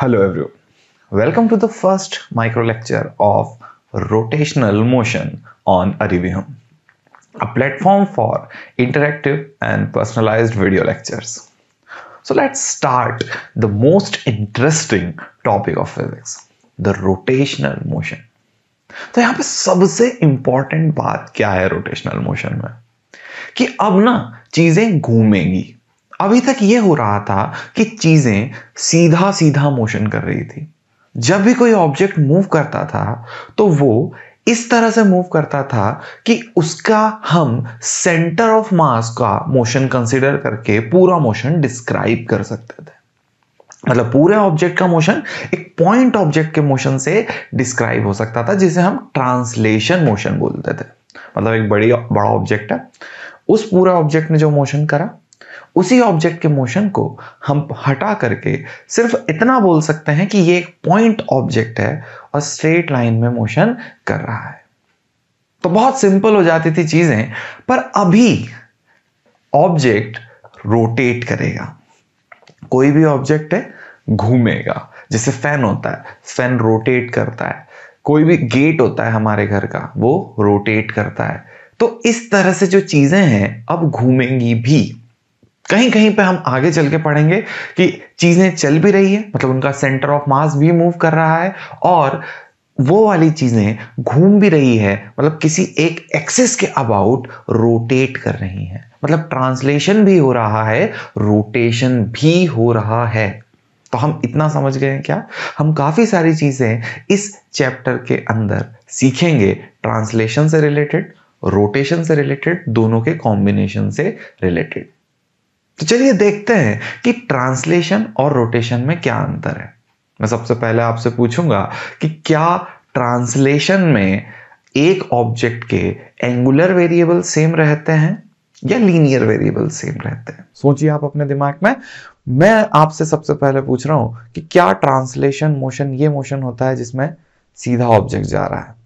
hello everyone welcome to the first micro lecture of rotational motion on अरिविहम a platform for interactive and personalised video lectures so let's start the most interesting topic of physics the rotational motion तो यहां पे सबसे important बात क्या है rotational motion में कि अब ना चीजें घूमेंगी अभी तक ये हो रहा था कि चीज़ें सीधा सीधा मोशन कर रही थी जब भी कोई ऑब्जेक्ट मूव करता था तो वो इस तरह से मूव करता था कि उसका हम सेंटर ऑफ मास का मोशन कंसिडर करके पूरा मोशन डिस्क्राइब कर सकते थे मतलब पूरे ऑब्जेक्ट का मोशन एक पॉइंट ऑब्जेक्ट के मोशन से डिस्क्राइब हो सकता था जिसे हम ट्रांसलेशन मोशन बोलते थे मतलब एक बड़ी बड़ा ऑब्जेक्ट है उस पूरा ऑब्जेक्ट ने जो मोशन करा उसी ऑब्जेक्ट के मोशन को हम हटा करके सिर्फ इतना बोल सकते हैं कि ये एक पॉइंट ऑब्जेक्ट है और स्ट्रेट लाइन में मोशन कर रहा है तो बहुत सिंपल हो जाती थी चीजें पर अभी ऑब्जेक्ट रोटेट करेगा कोई भी ऑब्जेक्ट है घूमेगा जैसे फैन होता है फैन रोटेट करता है कोई भी गेट होता है हमारे घर का वो रोटेट करता है तो इस तरह से जो चीजें हैं अब घूमेंगी भी कहीं कहीं पे हम आगे चल के पढ़ेंगे कि चीज़ें चल भी रही है मतलब उनका सेंटर ऑफ मास भी मूव कर रहा है और वो वाली चीज़ें घूम भी रही है मतलब किसी एक एक्सेस के अबाउट रोटेट कर रही हैं मतलब ट्रांसलेशन भी हो रहा है रोटेशन भी हो रहा है तो हम इतना समझ गए हैं क्या हम काफ़ी सारी चीज़ें इस चैप्टर के अंदर सीखेंगे ट्रांसलेशन से रिलेटेड रोटेशन से रिलेटेड दोनों के कॉम्बिनेशन से रिलेटेड तो चलिए देखते हैं कि ट्रांसलेशन और रोटेशन में क्या अंतर है मैं सबसे पहले आपसे पूछूंगा कि क्या ट्रांसलेशन में एक ऑब्जेक्ट के एंगुलर वेरिएबल सेम रहते हैं या लीनियर वेरिएबल सेम रहते हैं सोचिए आप अपने दिमाग में मैं आपसे सबसे पहले पूछ रहा हूं कि क्या ट्रांसलेशन मोशन ये मोशन होता है जिसमें सीधा ऑब्जेक्ट जा रहा है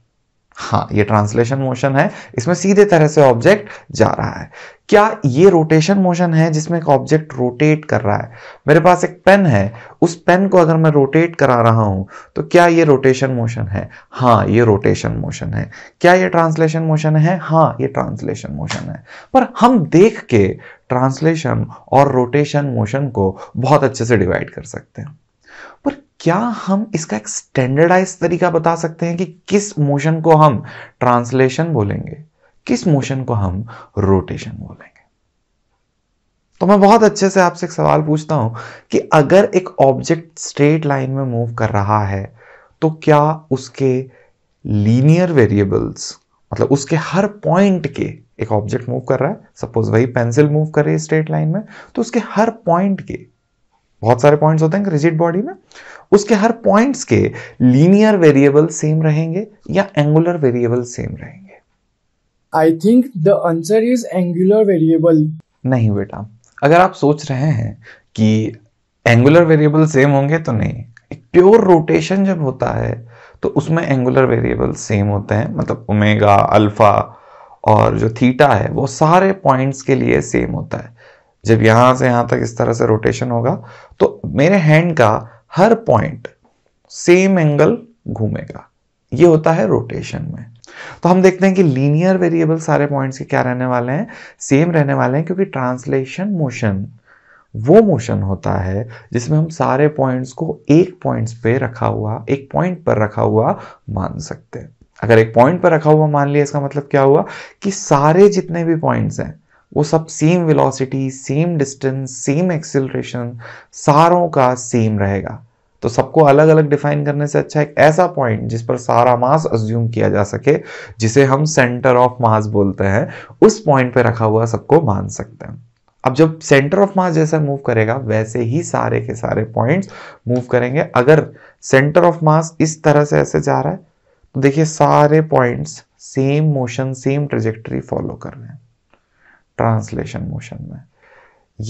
हाँ ये ट्रांसलेशन मोशन है इसमें सीधे तरह से ऑब्जेक्ट जा रहा है क्या ये रोटेशन मोशन है जिसमें एक ऑब्जेक्ट रोटेट कर रहा है मेरे पास एक पेन है उस पेन को अगर मैं रोटेट करा रहा हूं तो क्या ये रोटेशन मोशन है हाँ ये रोटेशन मोशन है क्या ये ट्रांसलेशन मोशन है हाँ ये ट्रांसलेशन मोशन है पर हम देख के ट्रांसलेशन और रोटेशन मोशन को बहुत अच्छे से डिवाइड कर सकते हैं क्या हम इसका एक स्टैंडर्डाइज तरीका बता सकते हैं कि किस मोशन को हम ट्रांसलेशन बोलेंगे किस मोशन को हम रोटेशन बोलेंगे तो मैं बहुत अच्छे से आपसे एक सवाल पूछता हूं कि अगर एक ऑब्जेक्ट स्ट्रेट लाइन में मूव कर रहा है तो क्या उसके लीनियर वेरिएबल्स मतलब उसके हर पॉइंट के एक ऑब्जेक्ट मूव कर रहा है सपोज वही पेंसिल मूव कर रही है स्ट्रेट लाइन में तो उसके हर पॉइंट के बहुत सारे पॉइंट्स होते हैं रिजिड बॉडी में उसके हर पॉइंट्स के लीनियर वेरिएबल सेम रहेंगे या एंगुलर वेरिएबल सेम रहेंगे I think the answer is angular variable नहीं बेटा अगर आप सोच रहे हैं कि एंगुलर वेरिएबल सेम होंगे तो नहीं एक प्योर रोटेशन जब होता है तो उसमें एंगुलर वेरिएबल सेम होते हैं मतलब ओमेगा अल्फा और जो थीटा है वो सारे पॉइंट्स के लिए सेम होता है जब यहां से यहां तक इस तरह से रोटेशन होगा तो मेरे हैंड का हर पॉइंट सेम एंगल घूमेगा ये होता है रोटेशन में तो हम देखते हैं कि लीनियर वेरिएबल सारे पॉइंट्स के क्या रहने वाले हैं सेम रहने वाले हैं क्योंकि ट्रांसलेशन मोशन वो मोशन होता है जिसमें हम सारे पॉइंट्स को एक पॉइंट्स पे रखा हुआ एक पॉइंट पर रखा हुआ मान सकते हैं अगर एक पॉइंट पर रखा हुआ मान लिया इसका मतलब क्या हुआ कि सारे जितने भी पॉइंट्स हैं वो सब same velocity same distance same acceleration सारों का सेम रहेगा तो सबको अलग अलग डिफाइन करने से अच्छा एक ऐसा पॉइंट जिस पर सारा मास अज्यूम किया जा सके जिसे हम सेंटर ऑफ मास बोलते हैं उस पॉइंट पे रखा हुआ सबको मान सकते हैं अब जब सेंटर ऑफ मास जैसा मूव करेगा वैसे ही सारे के सारे पॉइंट्स मूव करेंगे अगर सेंटर ऑफ मास इस तरह से ऐसे जा रहा है तो देखिए सारे points same motion same trajectory follow कर रहे हैं ट्रांसलेशन मोशन में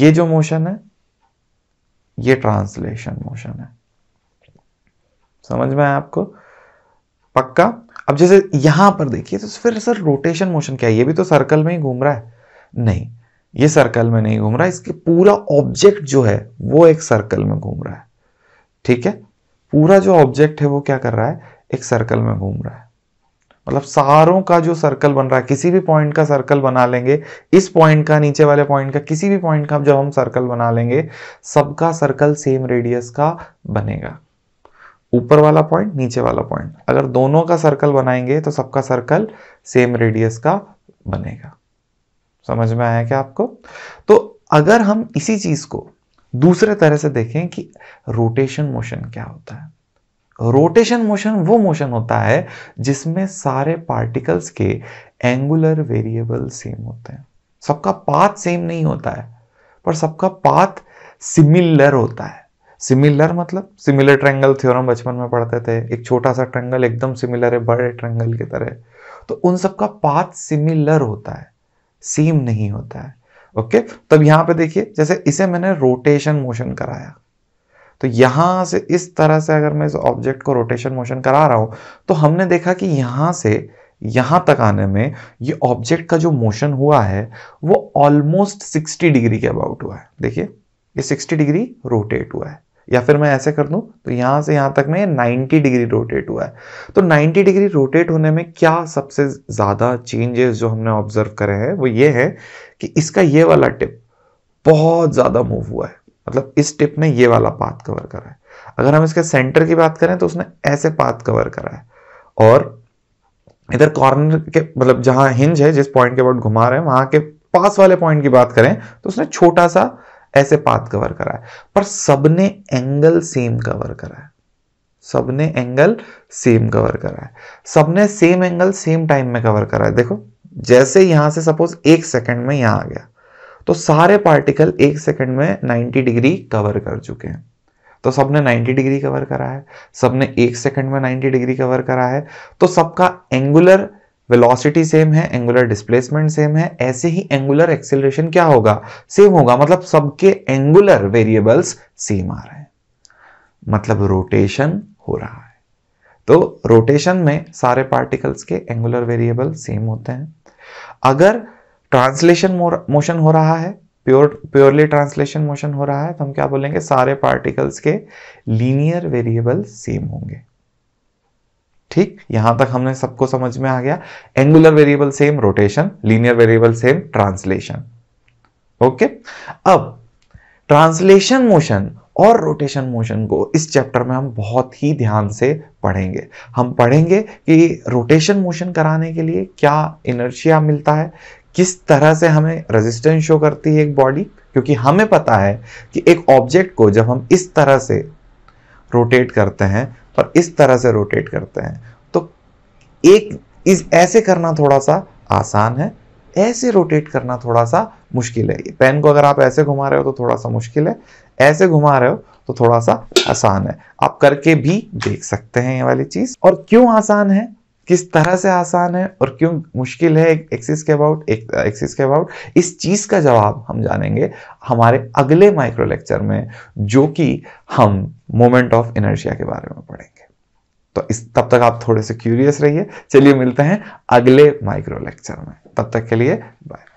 ये जो मोशन है ये ट्रांसलेशन मोशन है समझ में आपको पक्का अब जैसे यहां पर देखिए तो फिर सर रोटेशन मोशन क्या है ये भी तो सर्कल में ही घूम रहा है नहीं ये सर्कल में नहीं घूम रहा इसके पूरा ऑब्जेक्ट जो है वो एक सर्कल में घूम रहा है ठीक है पूरा जो ऑब्जेक्ट है वो क्या कर रहा है एक सर्कल में घूम रहा है मतलब सारों का जो सर्कल बन रहा है किसी भी पॉइंट का सर्कल बना लेंगे इस पॉइंट का नीचे वाले पॉइंट का किसी भी पॉइंट का जब हम सर्कल बना लेंगे सबका सर्कल सेम रेडियस का बनेगा ऊपर वाला पॉइंट नीचे वाला पॉइंट अगर दोनों का सर्कल बनाएंगे तो सबका सर्कल सेम रेडियस का बनेगा समझ में आया क्या आपको तो अगर हम इसी चीज को दूसरे तरह से देखें कि रोटेशन मोशन क्या होता है रोटेशन मोशन वो मोशन होता है जिसमें सारे पार्टिकल्स के एंगुलर वेरिएबल सेम होते हैं सबका पाथ सेम नहीं होता है पर सबका पाथ सिमिलर होता है सिमिलर मतलब सिमिलर ट्रेंगल थ्योरम बचपन में पढ़ते थे एक छोटा सा ट्रेंगल एकदम सिमिलर है बड़े ट्रेंगल की तरह तो उन सबका पाथ सिमिलर होता है सेम नहीं होता है ओके तब यहां पे देखिए जैसे इसे मैंने रोटेशन मोशन कराया तो यहाँ से इस तरह से अगर मैं इस ऑब्जेक्ट को रोटेशन मोशन करा रहा हूँ तो हमने देखा कि यहाँ से यहाँ तक आने में ये ऑब्जेक्ट का जो मोशन हुआ है वो ऑलमोस्ट 60 डिग्री के अबाउट हुआ है देखिए ये 60 डिग्री रोटेट हुआ है या फिर मैं ऐसे कर दूं तो यहाँ से यहाँ तक में ये 90 डिग्री रोटेट हुआ है तो 90 डिग्री रोटेट होने में क्या सबसे ज़्यादा चेंजेस जो हमने ऑब्जर्व करे हैं वो ये है कि इसका ये वाला टिप बहुत ज़्यादा मूव हुआ है मतलब इस टिप ने ये वाला पाथ कवर करा है अगर हम इसके सेंटर की बात करें तो उसने ऐसे पाथ कवर करा है और इधर कॉर्नर के मतलब जहां हिंज है जिस पॉइंट के बाद घुमा रहे हैं वहां के पास वाले पॉइंट की बात करें तो उसने छोटा सा ऐसे पाथ कवर करा है पर सबने एंगल सेम कवर करा है सबने एंगल सेम कवर करा है सबने सेम एंगल सेम टाइम में कवर करा है देखो जैसे यहां से सपोज एक सेकंड में यहां आ गया तो सारे पार्टिकल एक सेकंड में 90 डिग्री कवर कर चुके हैं तो सबने 90 डिग्री कवर करा है सबने एक सेकंड में 90 डिग्री कवर करा है तो सबका एंगुलर वेलोसिटी सेम है एंगुलर डिस्प्लेसमेंट सेम है ऐसे ही एंगुलर एक्सेलरेशन क्या होगा सेम होगा मतलब सबके एंगुलर वेरिएबल्स सेम आ रहे हैं मतलब रोटेशन हो रहा है तो रोटेशन में सारे पार्टिकल्स के एंगुलर वेरिएबल सेम होते हैं अगर ट्रांसलेशन मोशन हो रहा है प्योर प्योरली ट्रांसलेशन मोशन हो रहा है तो हम क्या बोलेंगे सारे पार्टिकल्स के लीनियर वेरिएबल सेम होंगे ठीक यहां तक हमने सबको समझ में आ गया angular variable same rotation linear variable same translation okay अब ट्रांसलेशन मोशन और रोटेशन मोशन को इस चैप्टर में हम बहुत ही ध्यान से पढ़ेंगे हम पढ़ेंगे कि रोटेशन मोशन कराने के लिए क्या इनर्शिया मिलता है किस तरह से हमें रेजिस्टेंस शो करती है एक बॉडी क्योंकि हमें पता है कि एक ऑब्जेक्ट को जब हम इस तरह से रोटेट करते हैं और इस तरह से रोटेट करते हैं तो एक इस ऐसे करना थोड़ा सा आसान है ऐसे रोटेट करना थोड़ा सा मुश्किल है पेन को अगर आप ऐसे घुमा रहे हो तो थोड़ा सा मुश्किल है ऐसे घुमा रहे हो तो थोड़ा सा आसान है आप करके भी देख सकते हैं ये वाली चीज़ और क्यों आसान है किस तरह से आसान है और क्यों मुश्किल है एक्सिस के अबाउट एक, एक्सिस के अबाउट इस चीज़ का जवाब हम जानेंगे हमारे अगले माइक्रो लेक्चर में जो कि हम मोमेंट ऑफ इनर्शिया के बारे में पढ़ेंगे तो इस तब तक आप थोड़े से क्यूरियस रहिए चलिए मिलते हैं अगले माइक्रो लेक्चर में तब तक के लिए बाय